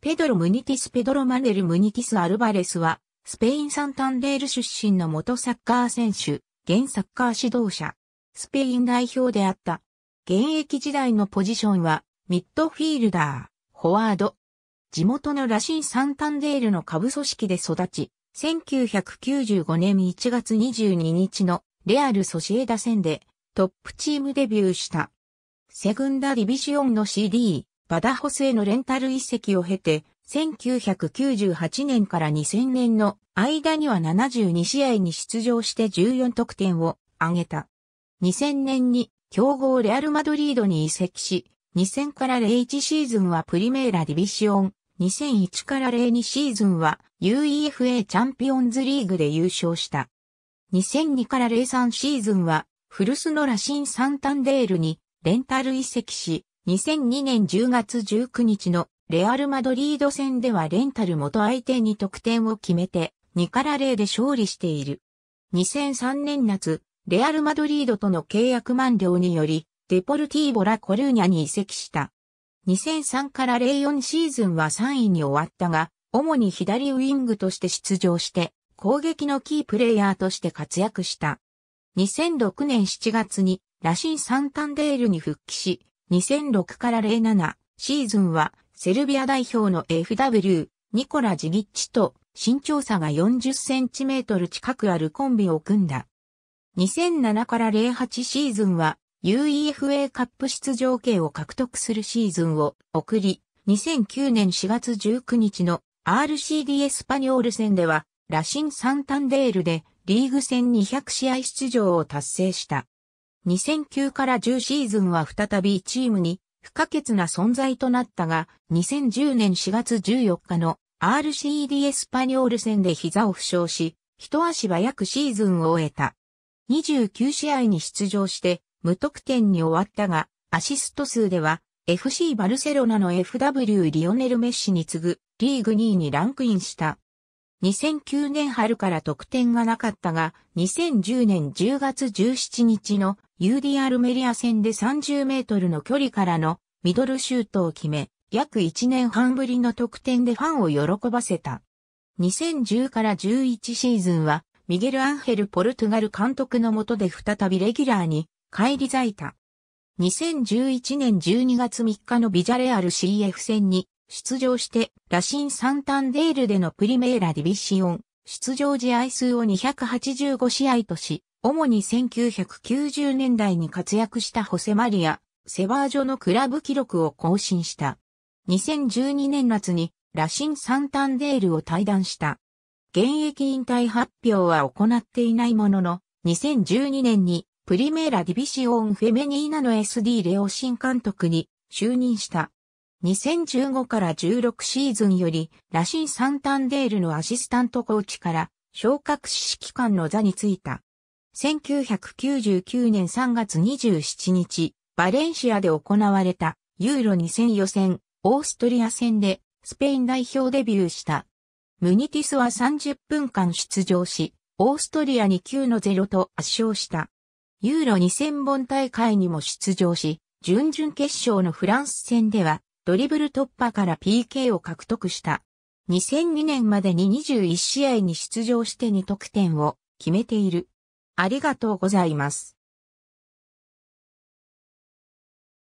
ペドロ・ムニティス・ペドロ・マネル・ムニティス・アルバレスは、スペイン・サンタンデール出身の元サッカー選手、現サッカー指導者、スペイン代表であった。現役時代のポジションは、ミッドフィールダー、フォワード。地元のラシン・サンタンデールの下部組織で育ち、1995年1月22日のレアル・ソシエダ戦でトップチームデビューした。セグンダ・ディビジオンの CD、バダホスへのレンタル移籍を経て、1998年から2000年の間には72試合に出場して14得点を挙げた。2000年に強豪レアルマドリードに移籍し、2000から01シーズンはプリメーラディビシオン、2001から02シーズンは UEFA チャンピオンズリーグで優勝した。2002から03シーズンはフルスノラシン・サンタンデールにレンタル移籍し、2002年10月19日のレアル・マドリード戦ではレンタル元相手に得点を決めて2から0で勝利している。2003年夏、レアル・マドリードとの契約満了により、デポルティーボ・ラ・コルーニャに移籍した。2003から04シーズンは3位に終わったが、主に左ウィングとして出場して、攻撃のキープレイヤーとして活躍した。2006年7月に、ラシン・サンタンデールに復帰し、2006から07シーズンはセルビア代表の FW、ニコラ・ジギッチと身長差が40センチメートル近くあるコンビを組んだ。2007から08シーズンは UEFA カップ出場権を獲得するシーズンを送り、2009年4月19日の RCD エスパニョール戦では、ラシン・サンタンデールでリーグ戦200試合出場を達成した。2009から10シーズンは再びチームに不可欠な存在となったが、2010年4月14日の RCD エスパニオール戦で膝を負傷し、一足早くシーズンを終えた。29試合に出場して無得点に終わったが、アシスト数では FC バルセロナの FW リオネル・メッシに次ぐリーグ2位にランクインした。2009年春から得点がなかったが、2010年10月17日の UD アルメリア戦で30メートルの距離からのミドルシュートを決め、約1年半ぶりの得点でファンを喜ばせた。2010から11シーズンは、ミゲル・アンヘル・ポルトガル監督の下で再びレギュラーに返り咲いた。2011年12月3日のビジャレアル CF 戦に出場して、ラシン・サンタンデールでのプリメーラ・ディビシオン、出場試合数を285試合とし、主に1990年代に活躍したホセマリア、セバージョのクラブ記録を更新した。2012年夏にラシン・サンタンデールを退団した。現役引退発表は行っていないものの、2012年にプリメーラ・ディビシオン・フェメニーナの SD レオ新監督に就任した。2015から16シーズンより、ラシン・サンタンデールのアシスタントコーチから、昇格指揮官の座に就いた。1999年3月27日、バレンシアで行われたユーロ2000予選、オーストリア戦でスペイン代表デビューした。ムニティスは30分間出場し、オーストリアに9の0と圧勝した。ユーロ2000本大会にも出場し、準々決勝のフランス戦ではドリブル突破から PK を獲得した。2002年までに21試合に出場して2得点を決めている。ありがとうございます。